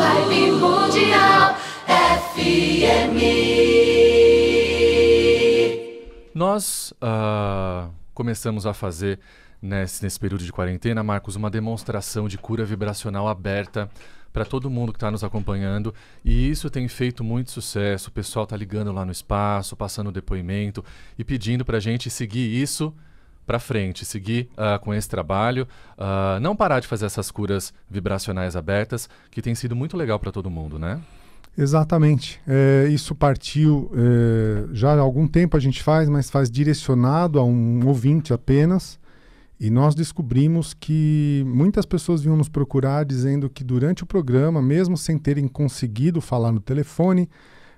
Live Mundial FM. Nós uh, começamos a fazer nesse, nesse período de quarentena, Marcos, uma demonstração de cura vibracional aberta para todo mundo que está nos acompanhando. E isso tem feito muito sucesso. O pessoal está ligando lá no espaço, passando depoimento e pedindo para a gente seguir isso para frente, seguir uh, com esse trabalho, uh, não parar de fazer essas curas vibracionais abertas, que tem sido muito legal para todo mundo, né? Exatamente. É, isso partiu é, já há algum tempo a gente faz, mas faz direcionado a um ouvinte apenas. E nós descobrimos que muitas pessoas vinham nos procurar dizendo que durante o programa, mesmo sem terem conseguido falar no telefone,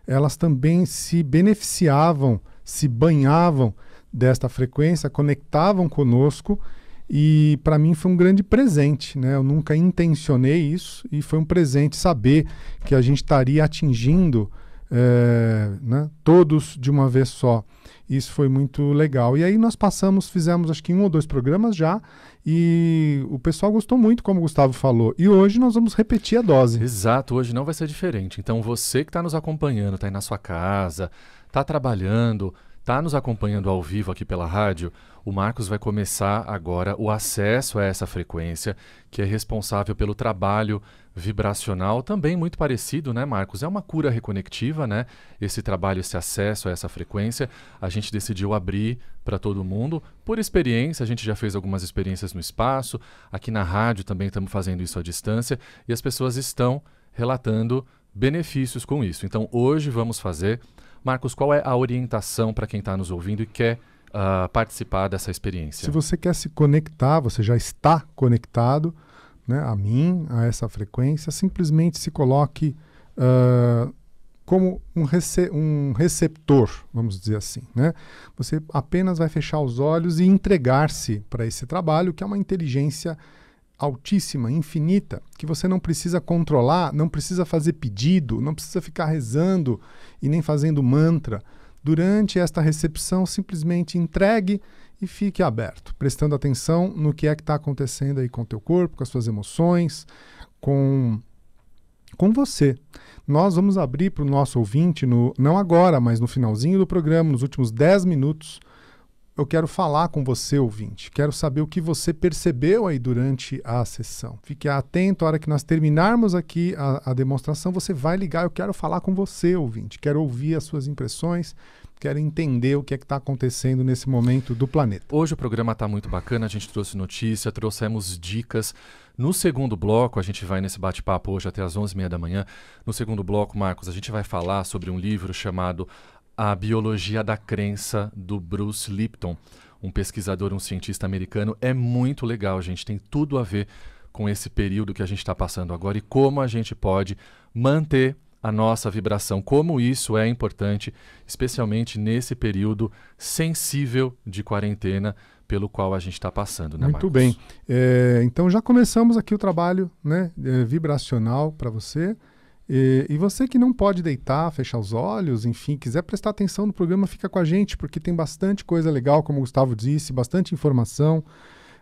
elas também se beneficiavam, se banhavam desta frequência conectavam conosco e para mim foi um grande presente, né? Eu nunca intencionei isso e foi um presente saber que a gente estaria atingindo é, né, todos de uma vez só. Isso foi muito legal. E aí nós passamos, fizemos acho que um ou dois programas já e o pessoal gostou muito, como o Gustavo falou. E hoje nós vamos repetir a dose. Exato, hoje não vai ser diferente. Então você que está nos acompanhando, está aí na sua casa, está trabalhando, está nos acompanhando ao vivo aqui pela rádio, o Marcos vai começar agora o acesso a essa frequência, que é responsável pelo trabalho vibracional, também muito parecido, né, Marcos? É uma cura reconectiva, né? Esse trabalho, esse acesso a essa frequência, a gente decidiu abrir para todo mundo. Por experiência, a gente já fez algumas experiências no espaço, aqui na rádio também estamos fazendo isso à distância, e as pessoas estão relatando benefícios com isso. Então, hoje vamos fazer Marcos, qual é a orientação para quem está nos ouvindo e quer uh, participar dessa experiência? Se você quer se conectar, você já está conectado né, a mim, a essa frequência, simplesmente se coloque uh, como um, rece um receptor, vamos dizer assim. Né? Você apenas vai fechar os olhos e entregar-se para esse trabalho, que é uma inteligência altíssima, infinita, que você não precisa controlar, não precisa fazer pedido, não precisa ficar rezando e nem fazendo mantra. Durante esta recepção, simplesmente entregue e fique aberto, prestando atenção no que é que está acontecendo aí com o teu corpo, com as suas emoções, com com você. Nós vamos abrir para o nosso ouvinte, no, não agora, mas no finalzinho do programa, nos últimos 10 minutos, eu quero falar com você, ouvinte. Quero saber o que você percebeu aí durante a sessão. Fique atento, a hora que nós terminarmos aqui a, a demonstração, você vai ligar. Eu quero falar com você, ouvinte. Quero ouvir as suas impressões, quero entender o que é que está acontecendo nesse momento do planeta. Hoje o programa está muito bacana, a gente trouxe notícia, trouxemos dicas. No segundo bloco, a gente vai nesse bate-papo hoje até às 11h30 da manhã. No segundo bloco, Marcos, a gente vai falar sobre um livro chamado a Biologia da Crença, do Bruce Lipton, um pesquisador, um cientista americano. É muito legal, gente. Tem tudo a ver com esse período que a gente está passando agora e como a gente pode manter a nossa vibração, como isso é importante, especialmente nesse período sensível de quarentena pelo qual a gente está passando, né, Muito Marcos? bem. É, então já começamos aqui o trabalho né, é, vibracional para você. E, e, você que não pode deitar, fechar os olhos, enfim, quiser prestar atenção no programa, fica com a gente, porque tem bastante coisa legal, como o Gustavo disse, bastante informação,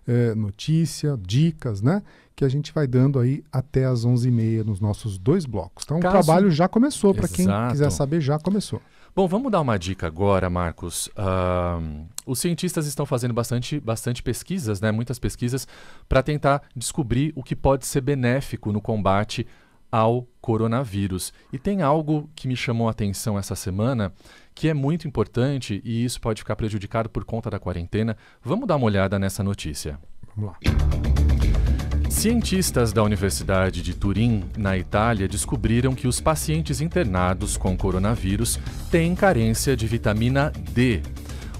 eh, notícia, dicas, né? Que a gente vai dando aí até as 11h30 nos nossos dois blocos. Então Caso... o trabalho já começou, para quem quiser saber, já começou. Bom, vamos dar uma dica agora, Marcos. Uh, os cientistas estão fazendo bastante, bastante pesquisas, né? muitas pesquisas, para tentar descobrir o que pode ser benéfico no combate ao coronavírus. E tem algo que me chamou a atenção essa semana, que é muito importante e isso pode ficar prejudicado por conta da quarentena. Vamos dar uma olhada nessa notícia. Vamos lá. Cientistas da Universidade de Turim, na Itália, descobriram que os pacientes internados com coronavírus têm carência de vitamina D.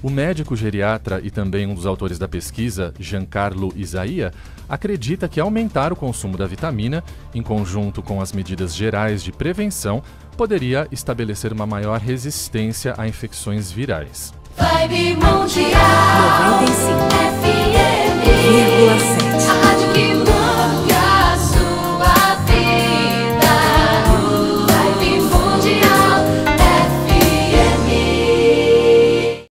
O médico geriatra e também um dos autores da pesquisa, Giancarlo Isaia, acredita que aumentar o consumo da vitamina, em conjunto com as medidas gerais de prevenção, poderia estabelecer uma maior resistência a infecções virais. Vibe Mundial